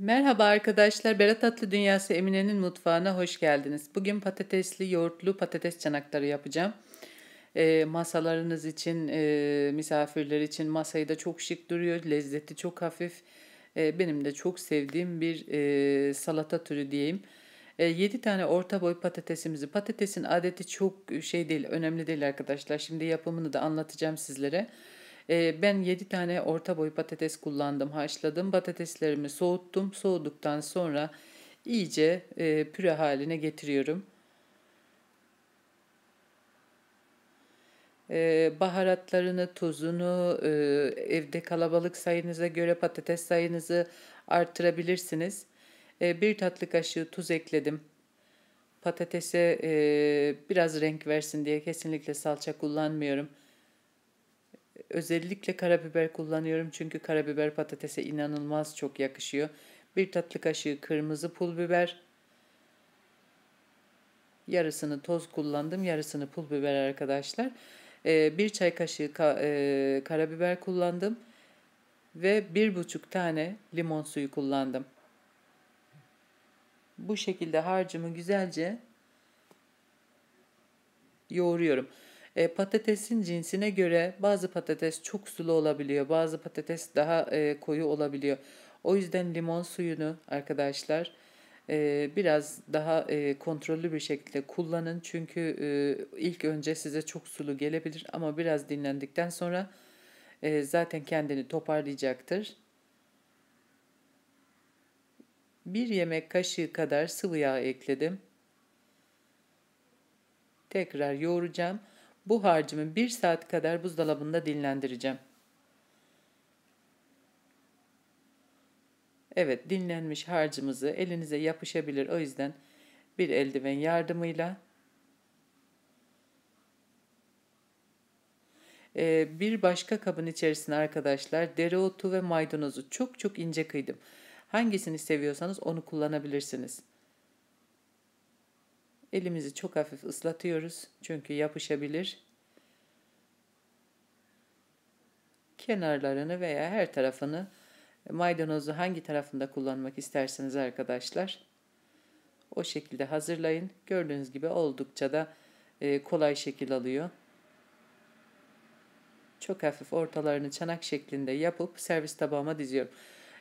Merhaba arkadaşlar. Berat Tatlı Dünyası Emine'nin mutfağına hoş geldiniz. Bugün patatesli, yoğurtlu patates çanakları yapacağım. E, masalarınız için, e, misafirler için masayı da çok şık duruyor. Lezzeti çok hafif. E, benim de çok sevdiğim bir e, salata türü diyeyim. E, ee, 7 tane orta boy patatesimizi. Patatesin adeti çok şey değil, önemli değil arkadaşlar. Şimdi yapımını da anlatacağım sizlere. Ee, ben 7 tane orta boy patates kullandım, haşladım. Patateslerimi soğuttum. Soğuduktan sonra iyice e, püre haline getiriyorum. Ee, baharatlarını, tuzunu, e, evde kalabalık sayınıza göre patates sayınızı artırabilirsiniz. Ee, bir tatlı kaşığı tuz ekledim. Patatese e, biraz renk versin diye kesinlikle salça kullanmıyorum. Özellikle karabiber kullanıyorum çünkü karabiber patatese inanılmaz çok yakışıyor. Bir tatlı kaşığı kırmızı pul biber. Yarısını toz kullandım, yarısını pul biber arkadaşlar. Ee, bir çay kaşığı ka e karabiber kullandım ve bir buçuk tane limon suyu kullandım. Bu şekilde harcımı güzelce yoğuruyorum. E, patatesin cinsine göre bazı patates çok sulu olabiliyor, bazı patates daha e, koyu olabiliyor. O yüzden limon suyunu arkadaşlar e, biraz daha e, kontrollü bir şekilde kullanın. Çünkü e, ilk önce size çok sulu gelebilir ama biraz dinlendikten sonra e, zaten kendini toparlayacaktır. Bir yemek kaşığı kadar sıvı yağ ekledim. Tekrar yoğuracağım. Bu harcımı bir saat kadar buzdolabında dinlendireceğim. Evet dinlenmiş harcımızı elinize yapışabilir. O yüzden bir eldiven yardımıyla e, bir başka kabın içerisine arkadaşlar dereotu ve maydanozu çok çok ince kıydım. Hangisini seviyorsanız onu kullanabilirsiniz. Elimizi çok hafif ıslatıyoruz çünkü yapışabilir. Kenarlarını veya her tarafını maydanozu hangi tarafında kullanmak isterseniz arkadaşlar o şekilde hazırlayın. Gördüğünüz gibi oldukça da e, kolay şekil alıyor. Çok hafif ortalarını çanak şeklinde yapıp servis tabağıma diziyorum.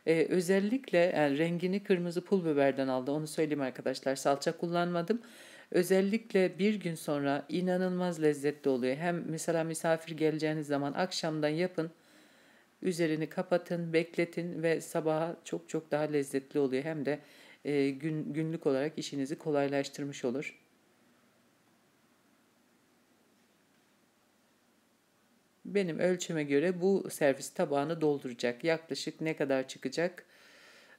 Ee, özellikle yani rengini kırmızı pul biberden aldı. Onu söyleyeyim arkadaşlar. Salça kullanmadım. Özellikle bir gün sonra inanılmaz lezzetli oluyor. Hem mesela misafir geleceğiniz zaman akşamdan yapın. Üzerini kapatın, bekletin ve sabaha çok çok daha lezzetli oluyor. Hem de e, gün, günlük olarak işinizi kolaylaştırmış olur. Benim ölçüme göre bu servis tabağını dolduracak. Yaklaşık ne kadar çıkacak?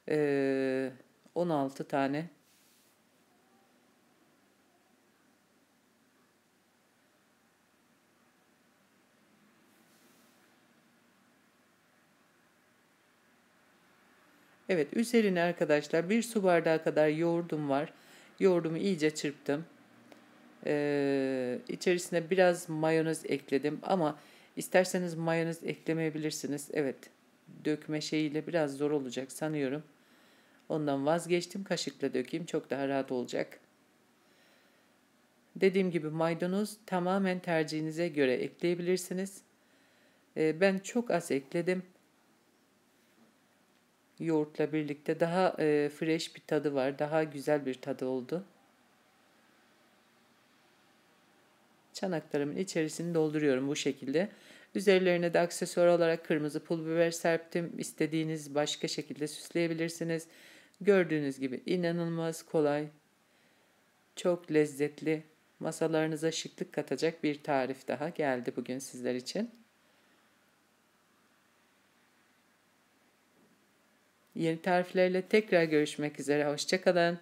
Ee, 16 tane Evet üzerine arkadaşlar bir su bardağı kadar yoğurdum var. Yoğurdumu iyice çırptım. Ee, içerisine biraz mayonez ekledim ama isterseniz mayonez eklemeyebilirsiniz. Evet dökme şeyiyle biraz zor olacak sanıyorum. Ondan vazgeçtim kaşıkla dökeyim çok daha rahat olacak. Dediğim gibi maydanoz tamamen tercihinize göre ekleyebilirsiniz. Ee, ben çok az ekledim yoğurtla birlikte daha e, fresh bir tadı var. Daha güzel bir tadı oldu. Çanaklarımın içerisini dolduruyorum bu şekilde. Üzerlerine de aksesuar olarak kırmızı pul biber serptim. İstediğiniz başka şekilde süsleyebilirsiniz. Gördüğünüz gibi inanılmaz kolay, çok lezzetli, masalarınıza şıklık katacak bir tarif daha geldi bugün sizler için. Yeni tariflerle tekrar görüşmek üzere. Hoşçakalın.